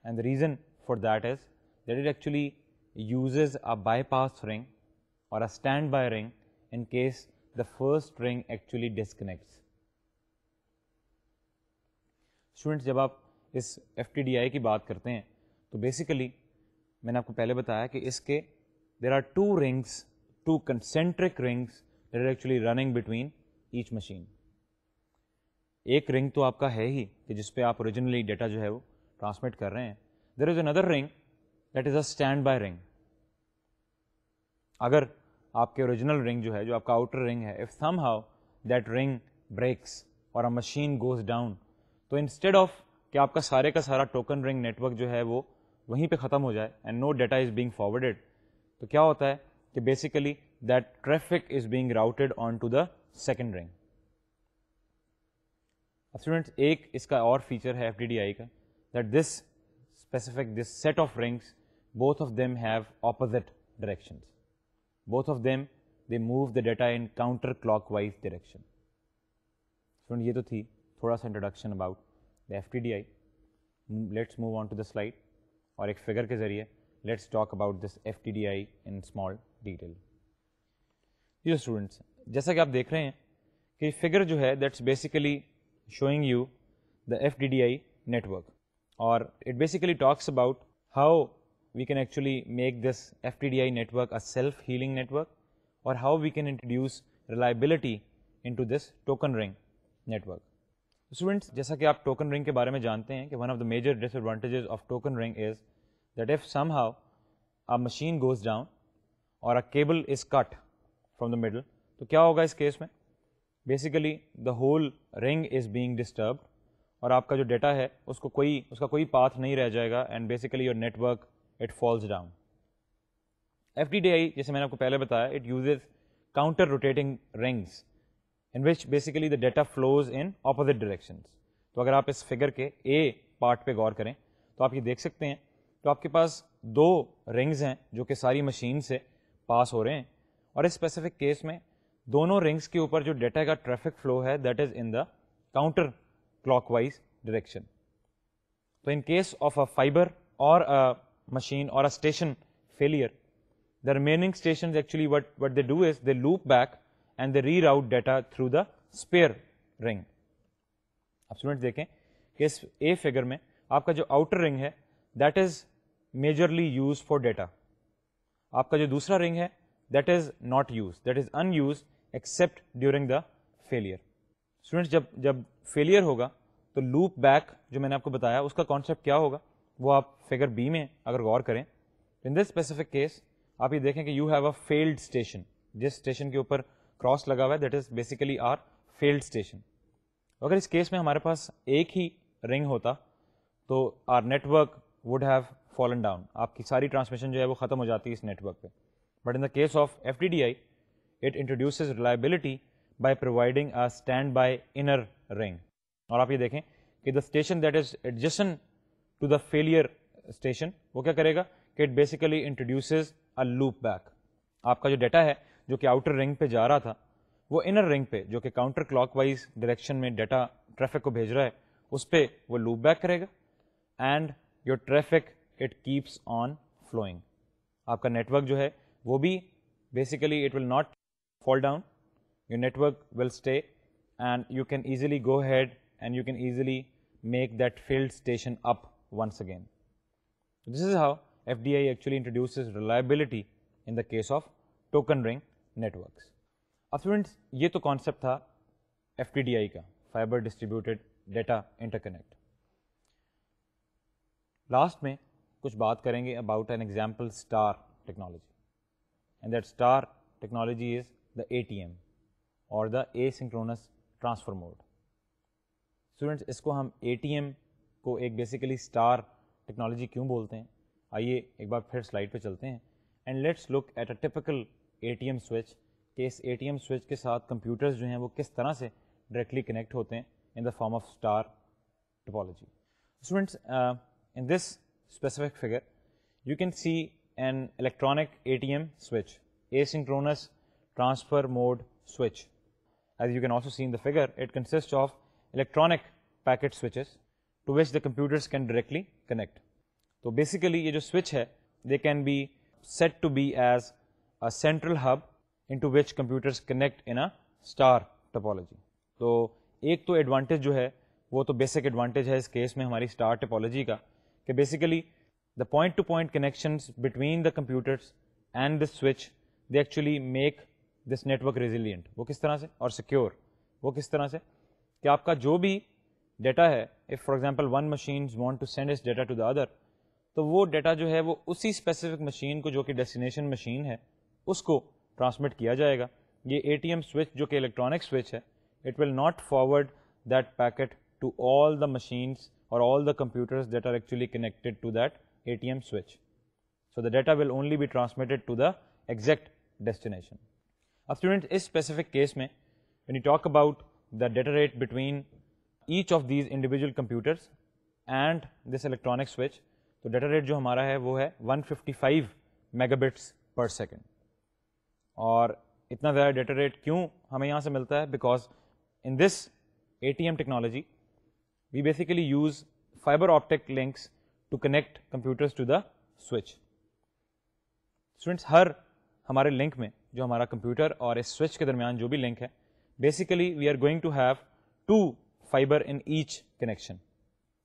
A: And the reason for that is that it actually uses a bypass ring or a standby ring in case the first ring actually disconnects. Students जब आप इस एफ की बात करते हैं तो बेसिकली मैंने आपको पहले बताया कि इसके there are two rings two concentric rings there are actually running between each machine एक रिंग तो आपका है ही कि जिस पे आप ओरिजिनली डेटा जो है वो ट्रांसमिट कर रहे हैं there is another ring that is a standby ring. अगर आपके ओरिजिनल रिंग जो है जो आपका आउटर रिंग है if somehow that ring breaks और अ मशीन गोज डाउन तो इंस्टेड ऑफ कि आपका सारे का सारा टोकन रिंग नेटवर्क जो है वो वहीं पे ख़त्म हो जाए and no data is being forwarded तो क्या होता है कि basically that traffic is being routed on to the second ring students एक इसका और फीचर है एफ का that this specific this set of rings, both of them have opposite directions. Both of them, they move the data in counterclockwise direction. So, this तो the थोड़ा introduction about the FTDI. Let's move on to the slide और एक figure के जरिए let's talk about this FTDI in small detail. Dear students, as you are seeing, this figure that is basically showing you the FTDI network or it basically talks about how we can actually make this FTDI network a self-healing network or how we can introduce reliability into this token ring network. Students, जैसा कि आप token ring one of the major disadvantages of token ring is that if somehow a machine goes down or a cable is cut from the middle, तो क्या होगा इस केस में? Basically, the whole ring is being disturbed और आपका जो डेटा है उसको कोई उसका कोई पाथ नहीं रह जाएगा and basically your network it falls down F जैसे मैंने आपको पहले बताया it uses counter rotating rings in which basically the data flows in opposite directions. तो अगर आप इस फिगर के ए पार्ट पे गौर करें तो आप ये देख सकते हैं तो आपके पास दो रिंग्स हैं जो कि सारी मशीन से पास हो रहे हैं और इस स्पेसिफिक केस में दोनों रिंग्स के ऊपर जो डेटा का ट्रैफिक फ्लो है that is in the counter clockwise direction. So in case of a fiber or a machine or a station failure, the remaining stations actually what, what they do is they loop back and they reroute data through the spare ring आप स्टूडेंट देखें कि इस ए फिगर में आपका जो आउटर रिंग है that is majorly use for data आपका जो दूसरा रिंग है that is not use that is unuse except during the failure students जब जब फेलियर होगा तो लूप बैक जो मैंने आपको बताया उसका कॉन्सेप्ट क्या होगा वो आप फिगर बी में अगर गौर करें इन दिस स्पेसिफिक केस आप ये देखें कि you have a failed station जिस स्टेशन के ऊपर क्रॉस लगा हुआ है that is basically our failed station अगर इस केस में हमारे पास एक ही रिंग होता तो our network would have fallen down आपकी सारी ट्रांसमिशन जो है वो खत्म हो जाती है इस नेटवर्क पे but in the case of F T D I it introduces reliability by providing a stand by inner ring और आप ये देखें कि the station that is adjacent to the failure station वो क्या करेगा कि it basically introduces a loop back आपका जो डाटा है जो कि आउटर रिंग पे जा रहा था वो इनर रिंग पे जो कि काउंटर क्लॉकवाइज डायरेक्शन में डाटा ट्रैफिक को भेज रहा है उस पर वो लूप बैक करेगा and your traffic it keeps on flowing आपका नेटवर्क जो है वो भी basically it will not fall down your network will stay and you can easily go ahead and you can easily make that failed station up once again. This is how FDI actually introduces reliability in the case of token ring networks. Now students, this was concept of FDDI, Fiber Distributed Data Interconnect. Last, we will talk about an example star technology. And that star technology is the ATM or the asynchronous transfer mode students इसको हम ए को एक बेसिकली स्टार टेक्नोलॉजी क्यों बोलते हैं आइए एक बार फिर स्लाइड पे चलते हैं and let's look at a typical uh switch कि इस ए स्विच के साथ कंप्यूटर्स जो हैं वो किस तरह से डायरेक्टली कनेक्ट होते हैं in the form of star topology students in this specific figure you can see an electronic ATM switch asynchronous transfer mode switch as you can also see in the figure it consists of electronic packet switches to which the computers can directly connect. So basically ये जो switch है they can be said to be as a central hub into which computers connect in a star topology. तो एक तो advantage जो है वो तो basic advantage है इस case में हमारी star topology का कि basically the point to point connections between the computers and the switch they actually make this network resilient वो किस तरह से और सिक्योर वो किस तरह से कि आपका जो भी डेटा है if for example one machine want to send इस डेटा टू द अदर तो वो डेटा जो है वो उसी स्पेसिफिक मशीन को जो कि डेस्टिनेशन मशीन है उसको ट्रांसमिट किया जाएगा ये ए स्विच जो कि इलेक्ट्रॉनिक स्विच है it will not forward that packet to all the machines or all the computers that are actually connected to that ATM switch. So the data will only be transmitted to the exact destination. अब स्टूडेंट इस स्पेसिफिक केस में when you talk about the data rate between each of these individual computers and this electronic switch तो data rate जो हमारा है वो है 155 megabits per second और इतना ज़्यादा डेटा रेट क्यों हमें यहाँ से मिलता है because in this A T M technology we basically use fibre optic links to connect computers to the switch students हर हमारे लिंक में जो हमारा कंप्यूटर और इस स्विच के दरमियान जो भी लिंक है basically we are going to have two fibre in each connection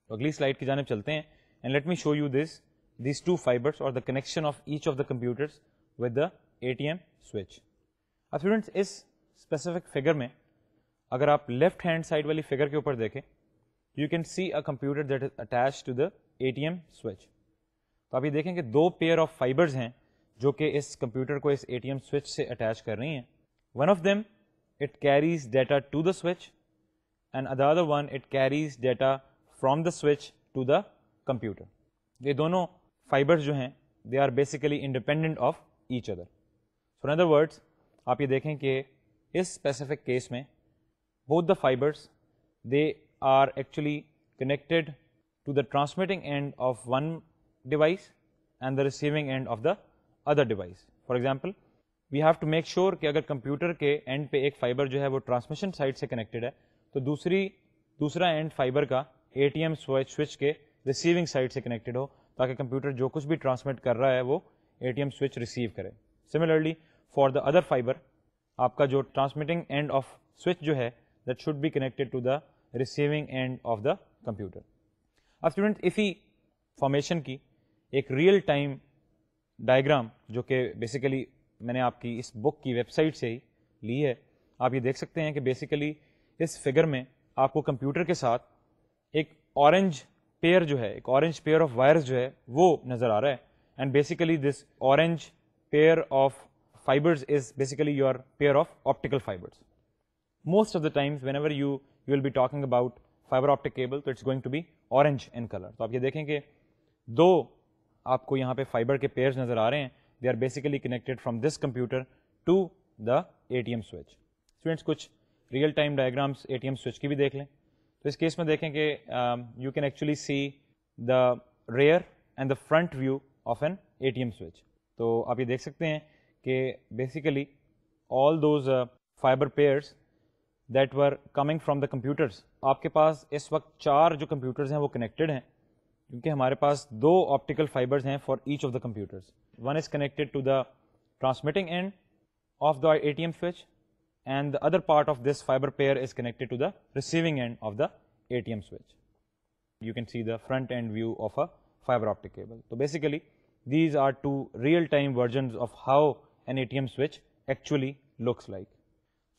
A: तो अगली स्लाइड की जानब चलते हैं and let me show you this this two fibres और the connection of each of the computers with the uh switch अब स्टूडेंट्स इस स्पेसिफिक फिगर में अगर आप लेफ्ट हैंड साइड वाली फिगर के ऊपर देखें you can see a computer that is attach to the uh switch तो आप ये देखें कि दो पेयर ऑफ फाइबर्स हैं जो कि इस कंप्यूटर को इस एटीएम स्विच से अटैच कर रही हैं one of them it carries data to the switch and the other one it carries data from the switch to the computer ये दोनों फाइबर्स जो हैं they are basically independent of each other so in other words आप ये देखें कि इस स्पेसिफिक केस में both the fibres they are actually connected to the transmitting end of one device and the receiving end of the other device for example we have to make sure कि अगर कंप्यूटर के एंड पे एक फाइबर जो है वो ट्रांसमिशन साइड से कनेक्टेड है तो दूसरी दूसरा एंड फाइबर का ए टी एम स्विच के रिसीविंग साइड से कनेक्टेड हो ताकि कंप्यूटर जो कुछ भी ट्रांसमिट कर रहा है वो A T M switch receive करे similarly for the other fibre आपका जो ट्रांसमिटिंग एंड ऑफ स्विच जो है that should be connected to the receiving end of the computer अब स्टूडेंट इसी फॉर्मेशन की एक रियल टाइम डायग्राम जो कि बेसिकली मैंने आपकी इस बुक की वेबसाइट से ही ली है आप ये देख सकते हैं कि बेसिकली इस फिगर में आपको कंप्यूटर के साथ एक ऑरेंज पेयर जो है एक ऑरेंज पेयर ऑफ वायर्स जो है वो नज़र आ रहा है and basically this orange pair of fibers is basically your pair of optical fibers. Most of the times whenever you you will be talking about fiber optic cable, so it's going to be orange in color. तो आप ये देखें कि दो आपको यहाँ पे फाइबर के पेयर्स नज़र आ रहे हैं they are basically connected from this computer to the uh switch students कुछ real time diagrams uh switch की भी देख लें तो इस केस में देखें कि you can actually see the rear and the front view of an uh switch तो आप ये देख सकते हैं कि basically all those fibre pairs that were coming from the computers आपके पास इस वक्त चार जो कंप्यूटर्स हैं वो कनेक्टेड हैं क्योंकि हमारे पास दो optical fibers for each of the computers. One is connected to the transmitting end of the ATM switch and the other part of this fiber pair is connected to the receiving end of the ATM switch. You can see the front end view of a fiber optic cable. So basically these are two real time versions of how an ATM switch actually looks like.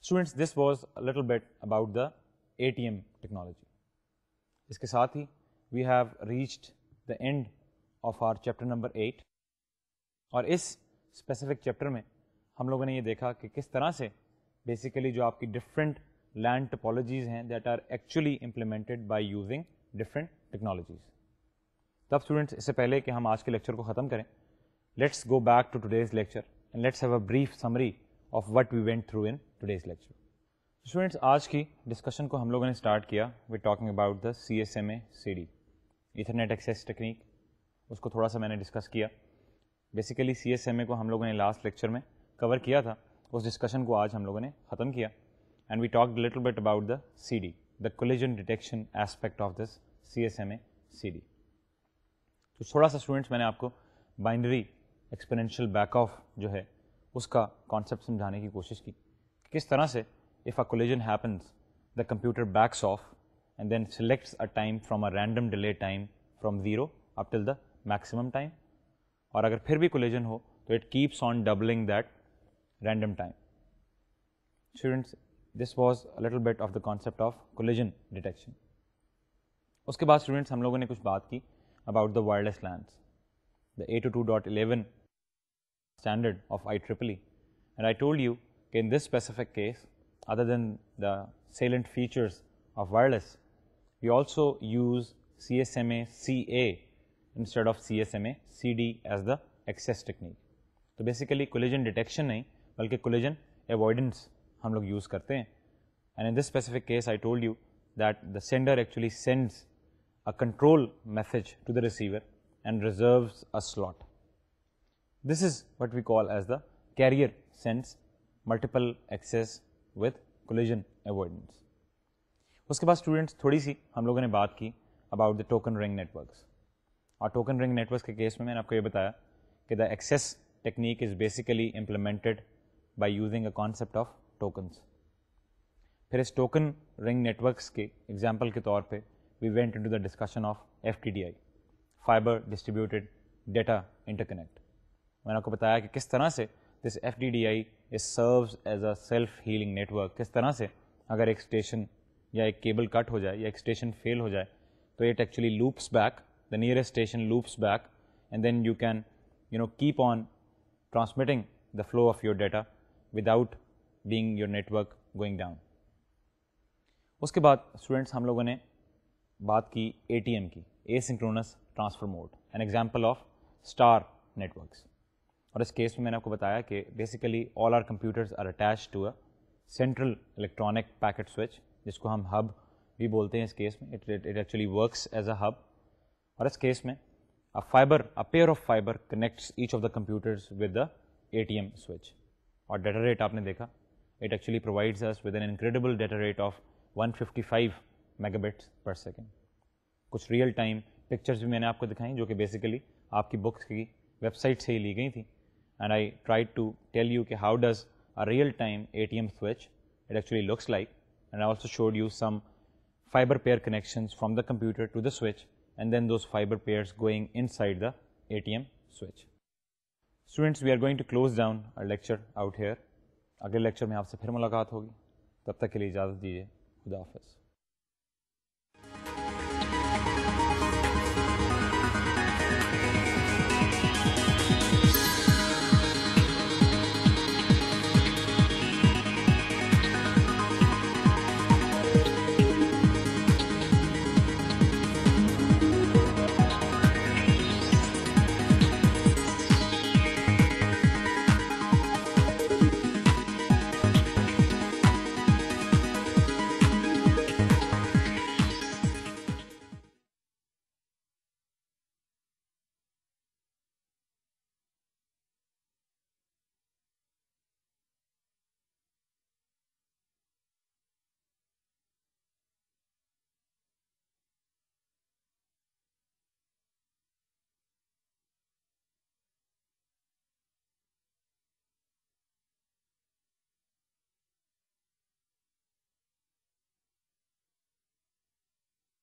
A: Students this was a little bit about the ATM technology. इसके साथ we have reached the end of our chapter number 8 aur is specific chapter mein hum लोगों ne ye dekha ki kis tarah se basically jo aapki different land topologies hain that are actually implemented by using different technologies. tab students isse pehle ki hum aaj ke lecture ko khatam kare let's go back to today's lecture and let's have a brief summary of what we went through in today's lecture. Students آج کی ڈسکشن کو ہم لوگوں نے اسٹارٹ کیا we talking about the C S M A C D ethernet access technique उसको थोड़ा सा मैंने डिस्कस किया basically C S M A को हम लोगों ने लास्ट लेक्चर में कवर किया था उस डिस्कशन को आज हम लोगों ने ख़त्म किया and we talk little but about the C D the collision detection aspect of this C S M A C D तो थोड़ा सा स्टूडेंट्स मैंने आपको बाइंडरी एक्सपेरेंशियल बैक ऑफ जो है उसका कॉन्सेप्ट समझाने की कोशिश की किस तरह से if a collision happens the computer backs off and then selects a time from a random delay time from 0 up till the maximum time Or अगर फिर भी collision हो it keeps on doubling that random time. Students, this was a little bit of the concept of collision detection. उसके बाद students हम लोगों about the wireless LANs, the 802.11 standard of IEEE and I told you in this specific case other than the salient features of wireless we also use CSMA CA instead of CSMA CD as the access technique. So basically collision detection नहीं बल्कि collision avoidance हम लोग use करते and in this specific case I told you that the sender actually sends a control message to the receiver and reserves a slot. This is what we call as the carrier sense multiple access with collision avoidance. उसके बाद स्टूडेंट्स थोड़ी सी हम लोगों ने बात की about the token ring networks और टोकन रिंग नेटवर्क के केस में मैंने आपको ये बताया कि the access technique is basically implemented by using a concept of tokens फिर इस टोकन रिंग नेटवर्क्स के एग्जाम्पल के तौर पर we went into the discussion of F T D I fibre distributed data interconnect मैंने आपको बताया कि किस तरह से this F D D I is serves as a self healing network किस तरह से अगर एक स्टेशन या एक केबल कट हो जाए या एक स्टेशन फेल हो जाए तो it actually loops back the nearest station loops back and then you can you know keep on transmitting the flow of your data without being your network going down उसके बाद स्टूडेंट्स हम लोगों ने बात की ए टी एम की asynchronous transfer mode an example of star networks और इस केस में मैंने आपको बताया कि basically all our computers are attach to a central electronic packet switch जिसको हम हब भी बोलते हैं इस केस में it it actually works as a hub और इस केस में a fibre a pair of fibre connects each of the computers with the uh switch और डेटा रेट आपने देखा it actually provides us with an incredible data rate of 155 megabits per second. कुछ रियल टाइम पिक्चर्स भी मैंने आपको दिखाई जो कि बेसिकली आपकी बुक्स की वेबसाइट से ही ली गई थी and I try to tell you कि how does a real time A T M switch it actually looks like and I also showed you some fiber pair connections from the computer to the switch and then those fiber pairs going inside the ATM switch. Students, we are going to close down our lecture out here. अगले लेक्चर में आपसे फिर मुलाकात होगी तब तक के लिए इजाज़त दीजिए खुदा हाफिज़